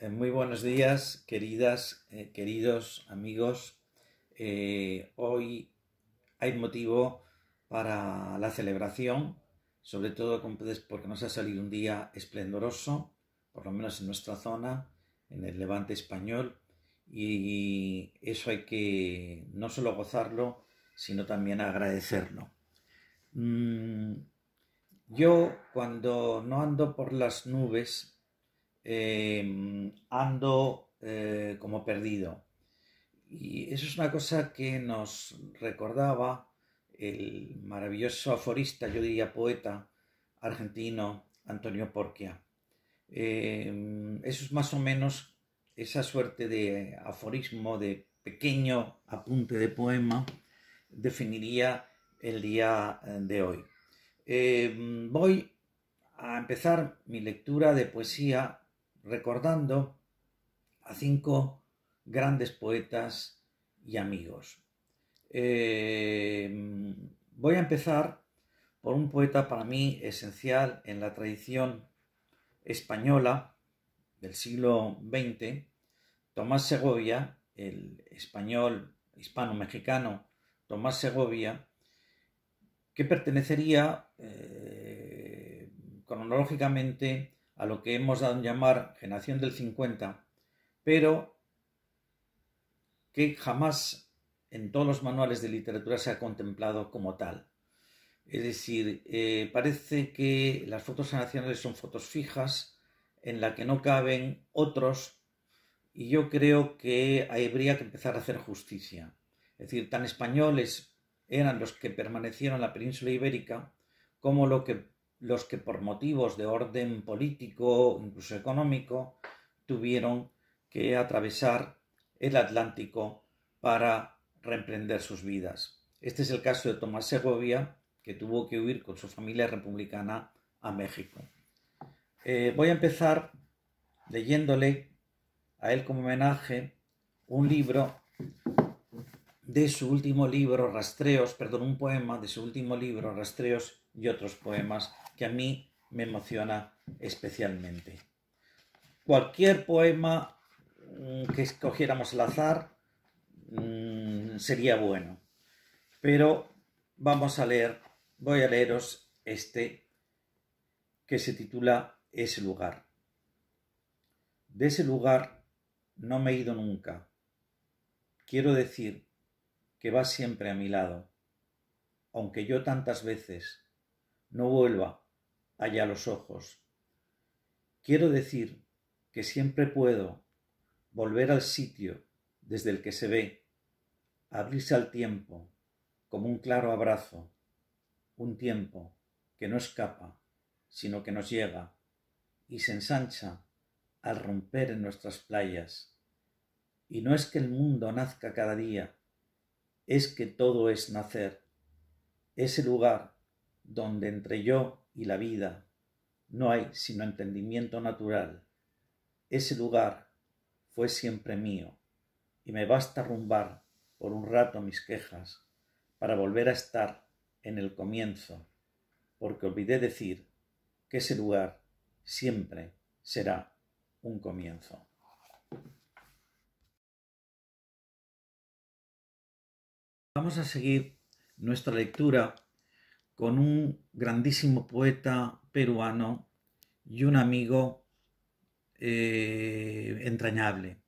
Eh, muy buenos días, queridas, eh, queridos amigos. Eh, hoy hay motivo para la celebración, sobre todo porque nos ha salido un día esplendoroso, por lo menos en nuestra zona, en el levante español, y eso hay que no solo gozarlo, sino también agradecerlo. Mm, yo cuando no ando por las nubes, Em, ando eh, como perdido. Y eso es una cosa que nos recordaba el maravilloso aforista, yo diría poeta argentino, Antonio Porquia. Em, eso es más o menos esa suerte de aforismo, de pequeño apunte de poema, definiría el día eh, de hoy. Em, voy a empezar mi lectura de poesía recordando a cinco grandes poetas y amigos. Eh, voy a empezar por un poeta para mí esencial en la tradición española del siglo XX, Tomás Segovia, el español hispano-mexicano Tomás Segovia, que pertenecería eh, cronológicamente a lo que hemos dado en llamar generación del 50, pero que jamás en todos los manuales de literatura se ha contemplado como tal. Es decir, eh, parece que las fotos generacionales son fotos fijas en las que no caben otros y yo creo que habría que empezar a hacer justicia. Es decir, tan españoles eran los que permanecieron en la península ibérica como lo que los que por motivos de orden político, incluso económico, tuvieron que atravesar el Atlántico para reemprender sus vidas. Este es el caso de Tomás Segovia, que tuvo que huir con su familia republicana a México. Eh, voy a empezar leyéndole a él como homenaje un libro de su último libro, Rastreos, perdón, un poema de su último libro, Rastreos y otros poemas, que a mí me emociona especialmente. Cualquier poema mm, que escogiéramos al azar mm, sería bueno, pero vamos a leer, voy a leeros este que se titula Ese lugar. De ese lugar no me he ido nunca. Quiero decir que va siempre a mi lado, aunque yo tantas veces no vuelva allá los ojos. Quiero decir que siempre puedo volver al sitio desde el que se ve, abrirse al tiempo como un claro abrazo, un tiempo que no escapa, sino que nos llega y se ensancha al romper en nuestras playas. Y no es que el mundo nazca cada día, es que todo es nacer, ese lugar donde entre yo y la vida, no hay sino entendimiento natural. Ese lugar fue siempre mío, y me basta rumbar por un rato mis quejas para volver a estar en el comienzo, porque olvidé decir que ese lugar siempre será un comienzo. Vamos a seguir nuestra lectura con un grandísimo poeta peruano y un amigo eh, entrañable.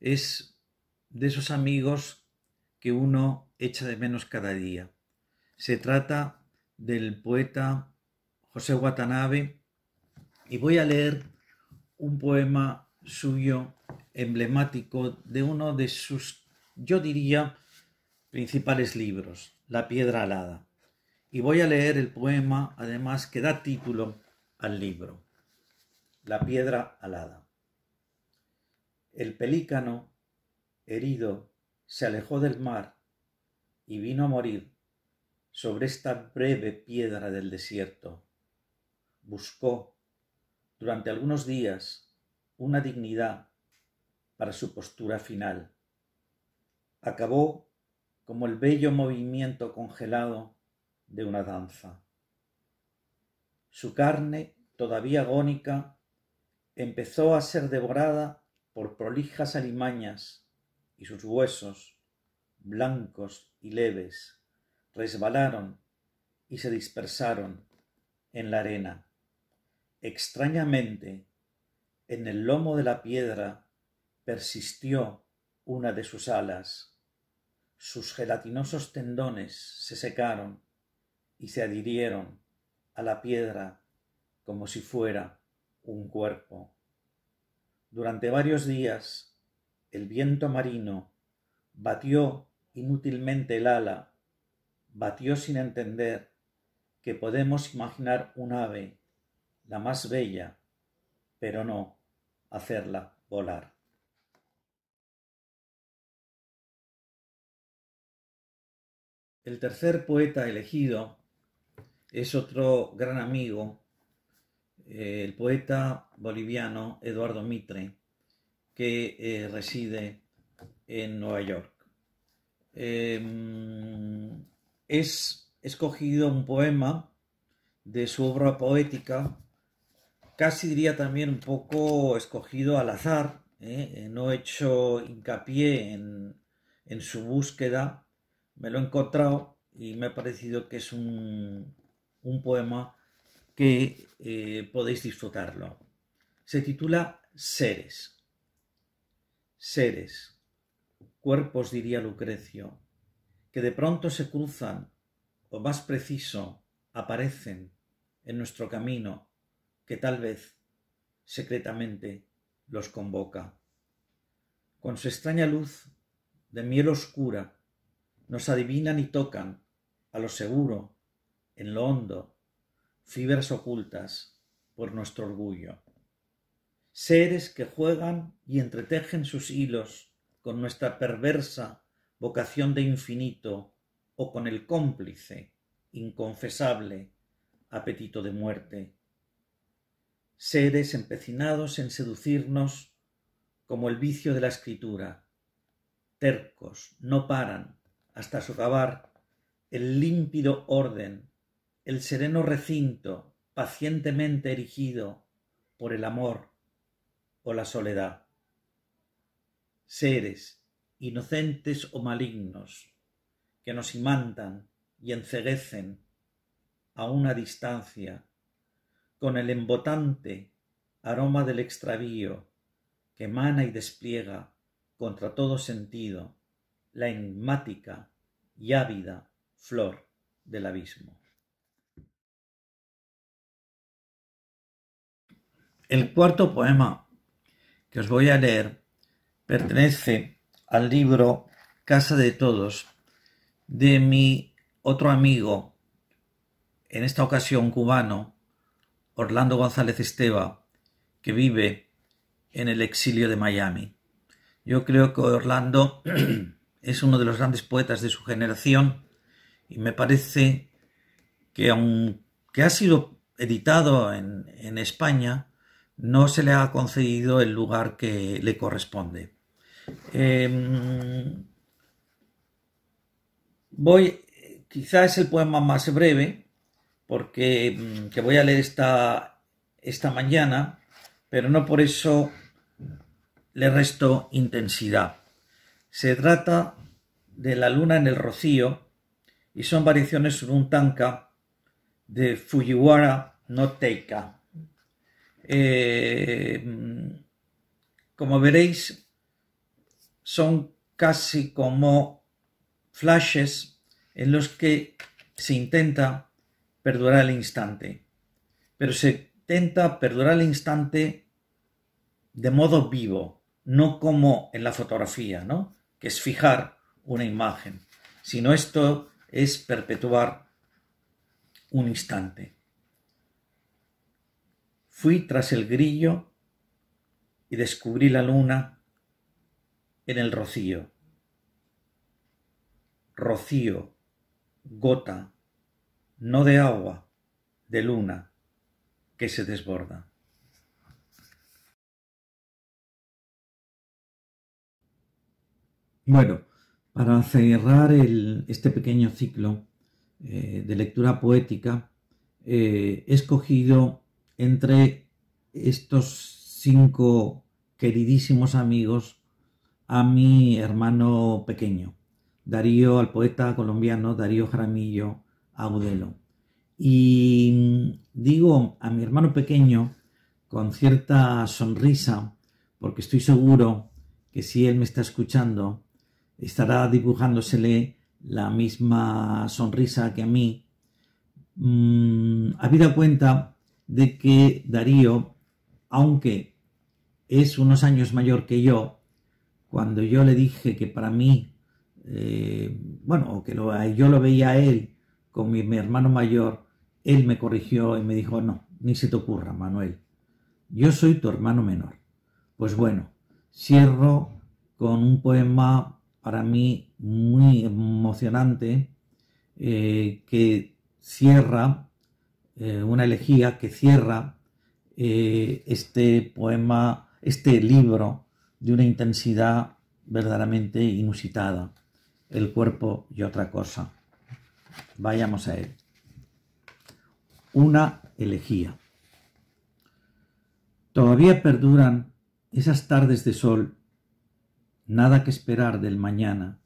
Es de esos amigos que uno echa de menos cada día. Se trata del poeta José Watanabe y voy a leer un poema suyo emblemático de uno de sus, yo diría, principales libros, La piedra alada y voy a leer el poema además que da título al libro, La piedra alada. El pelícano, herido, se alejó del mar y vino a morir sobre esta breve piedra del desierto. Buscó durante algunos días una dignidad para su postura final. Acabó como el bello movimiento congelado de una danza. Su carne, todavía gónica, empezó a ser devorada por prolijas alimañas y sus huesos, blancos y leves, resbalaron y se dispersaron en la arena. Extrañamente, en el lomo de la piedra persistió una de sus alas. Sus gelatinosos tendones se secaron y se adhirieron a la piedra como si fuera un cuerpo. Durante varios días el viento marino batió inútilmente el ala, batió sin entender que podemos imaginar un ave, la más bella, pero no hacerla volar. El tercer poeta elegido es otro gran amigo, eh, el poeta boliviano Eduardo Mitre, que eh, reside en Nueva York. He em, es escogido un poema de su obra poética, casi diría también un poco escogido al azar, ¿eh? no he hecho hincapié en su búsqueda, me lo he encontrado y me ha parecido que es un un poema que eh, podéis disfrutarlo. Se titula Seres. Seres, cuerpos diría Lucrecio, que de pronto se cruzan, o más preciso, aparecen en nuestro camino, que tal vez secretamente los convoca. Con su extraña luz de miel oscura, nos adivinan y tocan, a lo seguro, en lo hondo, fibras ocultas por nuestro orgullo. Seres que juegan y entretejen sus hilos con nuestra perversa vocación de infinito o con el cómplice, inconfesable, apetito de muerte. Seres empecinados en seducirnos como el vicio de la escritura. Tercos, no paran hasta socavar el límpido orden el sereno recinto pacientemente erigido por el amor o la soledad. Seres, inocentes o malignos, que nos imantan y enceguecen a una distancia con el embotante aroma del extravío que emana y despliega contra todo sentido la enigmática y ávida flor del abismo. El cuarto poema que os voy a leer pertenece al libro Casa de Todos de mi otro amigo, en esta ocasión cubano, Orlando González Esteva, que vive en el exilio de Miami. Yo creo que Orlando es uno de los grandes poetas de su generación y me parece que aunque ha sido editado en, en España, no se le ha concedido el lugar que le corresponde. Em, voy, quizá es el poema más breve porque mm, que voy a leer esta, mañana, pero no por eso le resto intensidad. Se trata de La luna en el rocío y son variaciones sobre un tanka de Fujiwara no Teika. Eh, como veréis, son casi como flashes en los que se intenta perdurar el instante, pero se intenta perdurar el instante de modo vivo, no como en la fotografía, ¿no? que es fijar una imagen, sino esto es perpetuar un instante. Fui tras el grillo y descubrí la luna en el rocío. Rocío, gota, no de agua, de luna, que se desborda. Bueno, para cerrar este pequeño ciclo eh, de lectura poética, eh, he escogido entre estos cinco queridísimos amigos a mi hermano pequeño, Darío, al poeta colombiano Darío Jaramillo Audelo. Y digo a mi hermano pequeño con cierta sonrisa, porque estoy seguro que si él me está escuchando, estará dibujándosele la misma sonrisa que a mí, habida mm, cuenta de que Darío, aunque es unos años mayor que yo, cuando yo le dije que para mí, eh, bueno, que yo lo veía a él con mi, hermano mayor, él me corrigió y me dijo, no, ni se te ocurra, Manuel, yo soy tu hermano menor. Pues bueno, cierro con un poema para mí muy emocionante eh, que cierra eh, una elegía que cierra eh, este poema, este libro de una intensidad verdaderamente inusitada. El cuerpo y otra cosa. Vayamos a él. Una elegía. Todavía perduran esas tardes de sol, nada que esperar del mañana.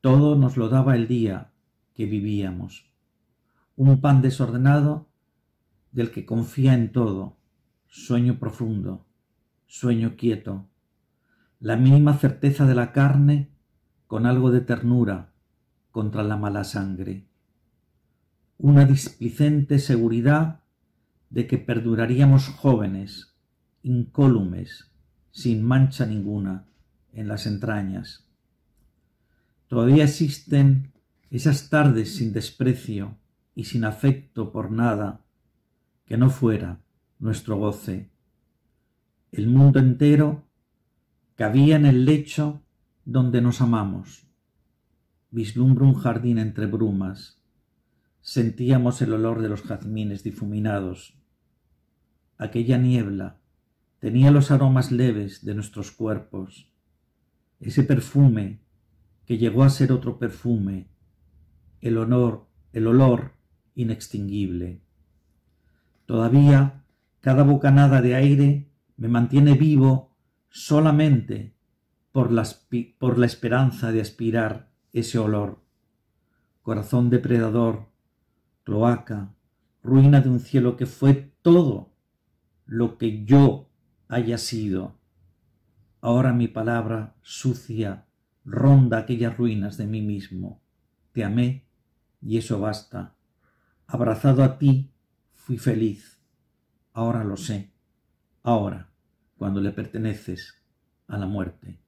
Todo nos lo daba el día que vivíamos un pan desordenado del que confía en todo, sueño profundo, sueño quieto, la mínima certeza de la carne con algo de ternura contra la mala sangre, una displicente seguridad de que perduraríamos jóvenes, incólumes, sin mancha ninguna, en las entrañas. Todavía existen esas tardes sin desprecio, y sin afecto por nada que no fuera nuestro goce. El mundo entero cabía en el lecho donde nos amamos. Vislumbro un jardín entre brumas. Sentíamos el olor de los jazmines difuminados. Aquella niebla tenía los aromas leves de nuestros cuerpos. Ese perfume que llegó a ser otro perfume. El honor, el olor inextinguible. Todavía cada bocanada de aire me mantiene vivo solamente por la, por la esperanza de aspirar ese olor. Corazón depredador, cloaca, ruina de un cielo que fue todo lo que yo haya sido. Ahora mi palabra sucia ronda aquellas ruinas de mí mismo. Te amé y eso basta. Abrazado a ti, fui feliz. Ahora lo sé. Ahora, cuando le perteneces a la muerte.